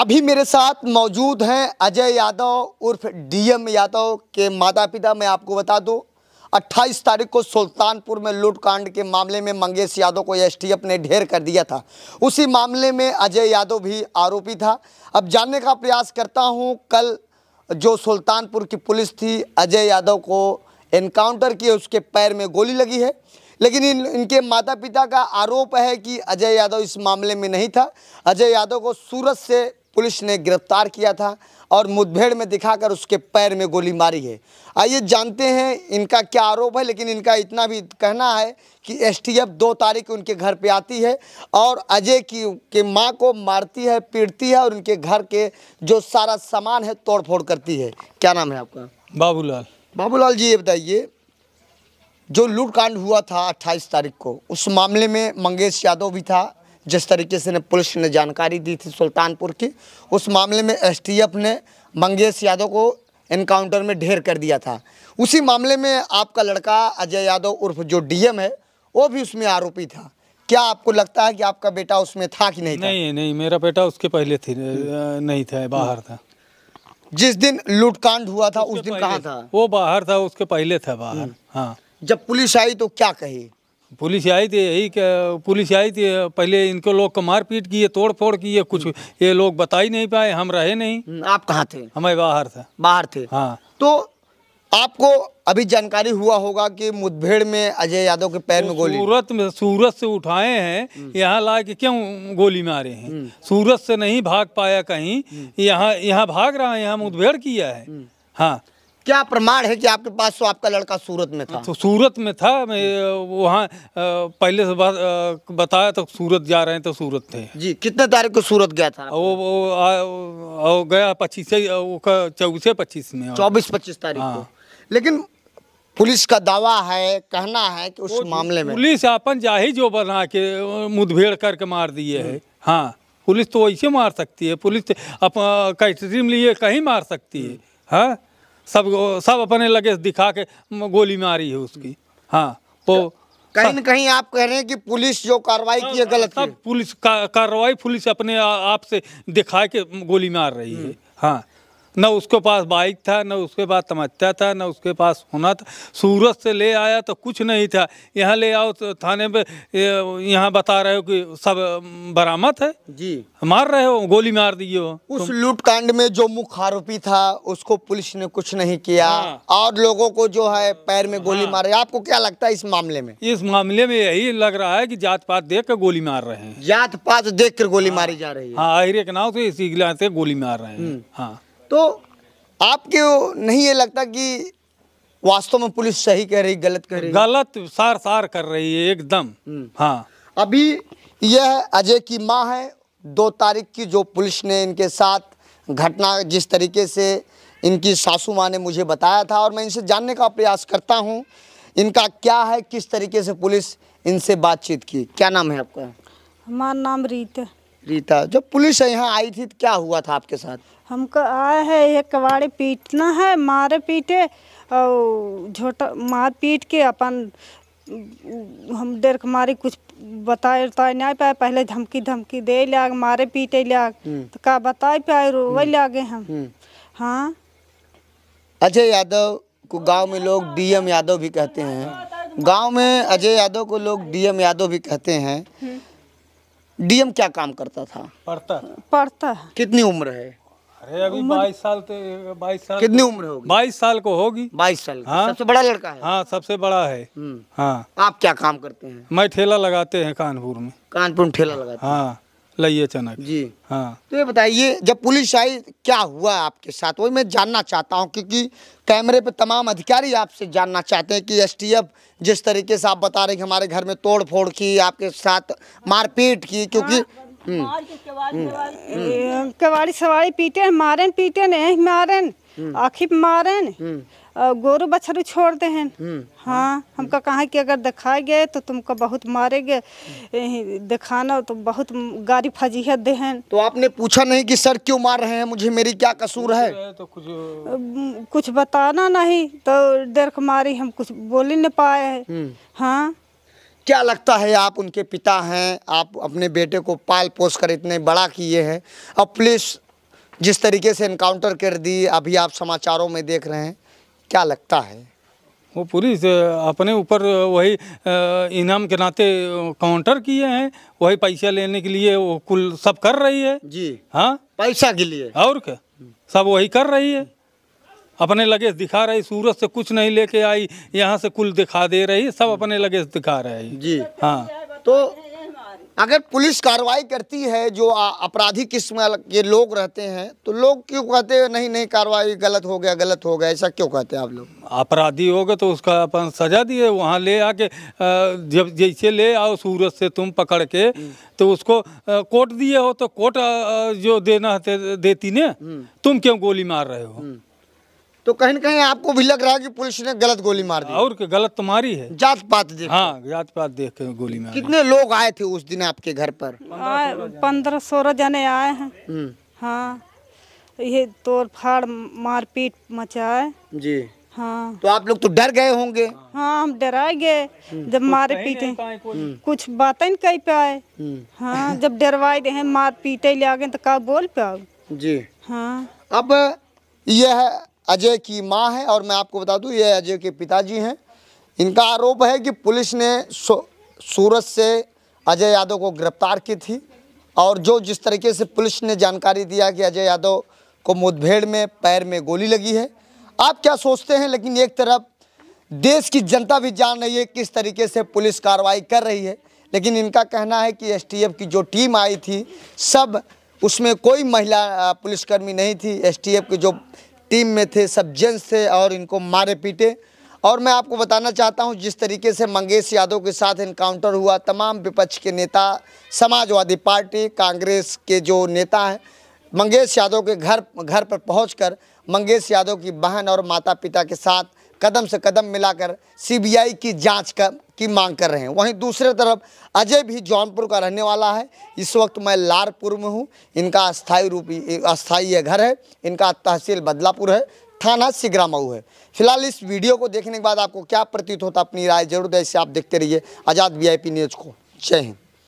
अभी मेरे साथ मौजूद हैं अजय यादव उर्फ डीएम यादव के माता पिता मैं आपको बता दूं 28 तारीख को सुल्तानपुर में लूटकांड के मामले में मंगेश यादव को एसटीएफ ने ढेर कर दिया था उसी मामले में अजय यादव भी आरोपी था अब जानने का प्रयास करता हूं कल जो सुल्तानपुर की पुलिस थी अजय यादव को एनकाउंटर किए उसके पैर में गोली लगी है लेकिन इन इनके माता पिता का आरोप है कि अजय यादव इस मामले में नहीं था अजय यादव को सूरत से पुलिस ने गिरफ्तार किया था और मुठभेड़ में दिखाकर उसके पैर में गोली मारी है आइए जानते हैं इनका क्या आरोप है लेकिन इनका इतना भी कहना है कि एसटीएफ दो तारीख उनके घर पे आती है और अजय की के माँ को मारती है पीटती है और उनके घर के जो सारा सामान है तोड़फोड़ करती है क्या नाम है आपका बाबूलाल बाबूलाल जी ये बताइए जो लूटकांड हुआ था अट्ठाईस तारीख को उस मामले में मंगेश यादव भी था जिस तरीके से ने पुलिस ने जानकारी दी थी सुल्तानपुर की उस मामले में एस ने मंगेश यादव को इनकाउंटर में ढेर कर दिया था उसी मामले में आपका लड़का अजय यादव उर्फ जो डीएम है वो भी उसमें आरोपी था क्या आपको लगता है कि आपका बेटा उसमें था कि नहीं था? नहीं नहीं मेरा बेटा उसके पहले थी नहीं था बाहर था जिस दिन लूटकांड हुआ था उस दिन कहाँ था वो बाहर था उसके पहले था बाहर हम्म। हाँ जब पुलिस आई तो क्या कही पुलिस आई थी यही पुलिस आई थी पहले इनको लोग को मारपीट किए तोड़ फोड़ किए कुछ हम्म। ये लोग बता ही नहीं पाए हम रहे नहीं हम्म, आप कहाँ थे हमें बाहर था बाहर थे हाँ तो आपको अभी जानकारी हुआ होगा कि मुठभेड़ में अजय यादव के पैर में गोली सूरत में सूरत से उठाए हैं हम्म। यहाँ ला के क्यों गोली मारे हैं सूरत से नहीं भाग पाया कहीं यहाँ यहाँ भाग रहा है यहाँ मुठभेड़ किया है हाँ क्या प्रमाण है कि आपके पास तो आपका लड़का सूरत में था तो सूरत में था मैं वहाँ पहले से बात बताया तो सूरत जा रहे हैं तो सूरत थे जी कितने तारीख को सूरत गया था वो वो, आ, वो गया पच्चीस चौबीस पच्चीस में चौबीस पच्चीस तारीख को हाँ। लेकिन पुलिस का दावा है कहना है कि उस मामले में पुलिस अपन जा ही जो बना के मुठभेड़ करके मार दिए है हम्म। हाँ पुलिस तो वैसे मार सकती है पुलिस तो अपना कैटरीम लिए कहीं मार सकती है हम्म। हाँ सब सब अपने लगे दिखा के गोली मारी है उसकी हाँ तो कहीं ना कहीं आप कह रहे हैं कि पुलिस जो कार्रवाई की है गलत सब पुलिस कार्रवाई पुलिस अपने आप से दिखा के गोली मार रही है हम्म। हाँ न उसके पास बाइक था न उसके पास तमच्चा था न उसके पास होना था सूरत से ले आया तो कुछ नहीं था यहाँ ले आओ तो थाने पे यहाँ बता रहे हो कि सब बरामद है जी मार रहे हो गोली मार दी हो उस लूटकांड में जो मुख्य आरोपी था उसको पुलिस ने कुछ नहीं किया हाँ। और लोगों को जो है पैर में गोली हाँ। मारे आपको क्या लगता है इस मामले में इस मामले में यही लग रहा है की जात पात देख कर गोली मार रहे हैं जात पात देख कर गोली मारी जा रही है हाँ अहिरे के नाव से इसी गोली मार रहे हैं हम्म। हाँ तो आपके नहीं ये लगता कि वास्तव में पुलिस सही कह रही गलत कह रही गलत सार सार कर रही है एकदम हम्म। हाँ अभी यह अजय की माँ है दो तारीख की जो पुलिस ने इनके साथ घटना जिस तरीके से इनकी सासू माँ ने मुझे बताया था और मैं इनसे जानने का प्रयास करता हूँ इनका क्या है किस तरीके से पुलिस इनसे बातचीत की क्या नाम है आपका हमारा नाम रीत है रीता जब पुलिस यहाँ आई थी तो क्या हुआ था आपके साथ हमको आए है ये कबाड़े पीटना है मारे पीटे और झोटा मार पीट के अपन हम डर मारी मारे कुछ बताए उताए तो नहीं पाए पहले धमकी धमकी दे लिया मारे पीटे लिया हम्म। तो का बताए पाए रोवे हम्म। गए हम हम्म। हाँ अजय यादव को गांव में लोग डीएम यादव भी कहते हैं गांव में अजय यादव को लोग डीएम यादव भी कहते हैं डीएम क्या काम करता था पढ़ता पढ़ता है कितनी उम्र है अरे अभी बाईस साल थे बाईस साल कितनी उम्र होगी बाईस साल को होगी बाईस साल हाँ सबसे बड़ा लड़का है हाँ सबसे बड़ा है हम्म। हाँ आप क्या काम करते हैं मैं ठेला लगाते हैं कानपुर में कानपुर में ठेला लगाते हाँ लइए चनक जी हाँ तो ये बताइए जब पुलिस आई क्या हुआ आपके साथ वही मैं जानना चाहता हूँ क्योंकि कैमरे पे तमाम अधिकारी आपसे जानना चाहते हैं कि एसटीएफ जिस तरीके से आप बता रहे हैं हमारे घर में तोड़ फोड़ की आपके साथ मारपीट की क्योंकि हाँ, हम्म। कबाड़ी हम्म। हम्म। सवारी पीटे मारन पीटे नहीं मारन आखिर मारन गोरू बछरू छोड़ दे हैं हम्म, हाँ, हाँ हमका कहा कि अगर दिखाए गए तो तुमको बहुत मारेंगे दिखाना तो बहुत गारी फजीहत दे हैं तो आपने पूछा नहीं कि सर क्यों मार रहे हैं मुझे मेरी क्या कसूर है तो कुछ कुछ बताना नहीं तो डर मारी हम कुछ बोल ही नहीं पाए है हम्म। हाँ क्या लगता है आप उनके पिता हैं आप अपने बेटे को पाल पोस कर इतने बड़ा किए हैं अब पुलिस जिस तरीके से इनकाउंटर कर दी अभी आप समाचारों में देख रहे हैं क्या लगता है वो पूरी अपने ऊपर वही इनाम के नाते काउंटर किए हैं वही पैसा लेने के लिए वो कुल सब कर रही है जी हाँ पैसा के लिए और क्या सब वही कर रही है अपने लगेज दिखा रही सूरत से कुछ नहीं लेके आई यहाँ से कुल दिखा दे रही सब अपने लगेज दिखा रहे जी हाँ तो अगर पुलिस कार्रवाई करती है जो अपराधी किस्म के लोग रहते हैं तो लोग क्यों कहते हैं नहीं नहीं कार्रवाई गलत हो गया गलत हो गया ऐसा क्यों कहते हैं आप लोग अपराधी होगा तो उसका अपन सजा दिए वहाँ ले आके जब जैसे ले आओ सूरत से तुम पकड़ के हम्म। तो उसको कोर्ट दिए हो तो कोर्ट जो देना देती ने हम्म। तुम क्यों गोली मार रहे हो हम्म। तो कहीं ना कहीं आपको भी लग रहा है कि पुलिस ने गलत गोली मार दी और गलत तुम्हारी है जात पात देख हाँ जात पात देख के गोली मार कितने लोग आए थे उस दिन आपके घर पर पंद्रह सोलह जने आए हैं हम्म। हाँ ये तोड़ फाड़ मारपीट मचाए जी हाँ तो आप लोग तो डर गए होंगे हाँ हम डराए गए हम्म। जब मारे पीटे हम्म। कुछ बातें नहीं पाए हाँ जब डरवाए दे मार पीटे ले आ गए तो कहा बोल पाओ जी हाँ अब यह अजय की माँ है और मैं आपको बता दूँ ये अजय के पिताजी हैं इनका आरोप है कि पुलिस ने सूरत से अजय यादव को गिरफ्तार की थी और जो जिस तरीके से पुलिस ने जानकारी दिया कि अजय यादव को मुठभेड़ में पैर में गोली लगी है आप क्या सोचते हैं लेकिन एक तरफ देश की जनता भी जान रही है किस तरीके से पुलिस कार्रवाई कर रही है लेकिन इनका कहना है कि एसटीएफ की जो टीम आई थी सब उसमें कोई महिला पुलिसकर्मी नहीं थी एसटीएफ की जो टीम में थे सब जेंट्स थे और इनको मारे पीटे और मैं आपको बताना चाहता हूं जिस तरीके से मंगेश यादव के साथ इनकाउंटर हुआ तमाम विपक्ष के नेता समाजवादी पार्टी कांग्रेस के जो नेता हैं मंगेश यादव के घर घर पर पहुंचकर मंगेश यादव की बहन और माता पिता के साथ कदम से कदम मिलाकर सीबीआई की जांच का की मांग कर रहे हैं वहीं दूसरे तरफ अजय भी जौनपुर का रहने वाला है इस वक्त मैं लारपुर में हूँ इनका अस्थाई रूप अस्थाई यह घर है इनका तहसील बदलापुर है थाना सिगरा मऊ है फिलहाल इस वीडियो को देखने के बाद आपको क्या प्रतीत होता अपनी राय जरूर दें इसे आप देखते रहिए आज़ाद वी न्यूज़ को जय हिंद